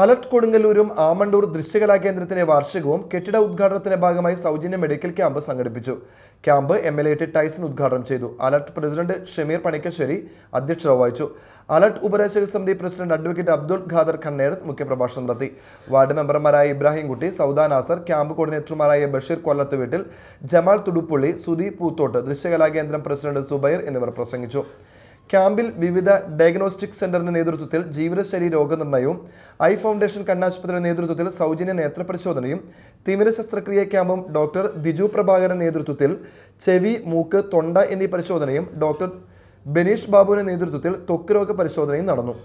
alert കൊടുങ്ങല്ലൂരും Amandoor ദൃശ്യകലാ കേന്ദ്രത്തിന്റെ വാർഷികവും കെട്ടിട ഉദ്ഘാടനത്തിന്റെ ഭാഗമായി സൗജന്യ മെഡിക്കൽ ക്യാമ്പ് സംഘടിപ്പിച്ചു camp M L A T Tyson ഉദ്ഘാടനം ചെയ്തു അലർട്ട് പ്രസിഡന്റ് ഷമീർ പണിക്കശ്ശേരി അധ്യക്ഷത വഹിച്ചു അലർട്ട് ഉപദേശക സമിതി പ്രസിഡന്റ് അഡ്വക്കേറ്റ് അബ്ദുൾ ഖാദർ ഖണ്ണേർ മുഖ്യപ്രഭാഷണം നടത്തി വാർഡ് മെമ്പർമാരായ ഇബ്രാഹിം കുട്ടി സൗദാ നാസർ ക്യാമ്പ് കോർഡിനേറ്റർമാരായ ബഷീർ കൊല്ലത്ത് വീട്ടിൽ ജമാൽ തുടുപ്പുള്ളി സുദീപ് പൂത്തോട്ട് ദൃശ്യകലാ കേന്ദ്രം പ്രസിഡന്റ് സുബൈർ എന്നിവർ പ്രസംഗിച്ചു ക്യാമ്പിൽ വിവിധ ഡയഗ്നോസ്റ്റിക് സെന്ററിന്റെ നേതൃത്വത്തിൽ ജീവിതശൈലി രോഗനിർണയവും ഐ ഫൗണ്ടേഷൻ കണ്ണാശുപത്രിയുടെ നേതൃത്വത്തിൽ സൗജന്യ നേത്രപരിശോധനയും തിമിര ശസ്ത്രക്രിയ ക്യാമ്പും ഡോക്ടർ ദിജു പ്രഭാകരൻ നേതൃത്വത്തിൽ ചെവി മൂക്ക് തൊണ്ട എന്നീ പരിശോധനയും ഡോക്ടർ ബനീഷ് ബാബുവിന്റെ നേതൃത്വത്തിൽ ത്വക്ക് രോഗ പരിശോധനയും നടന്നു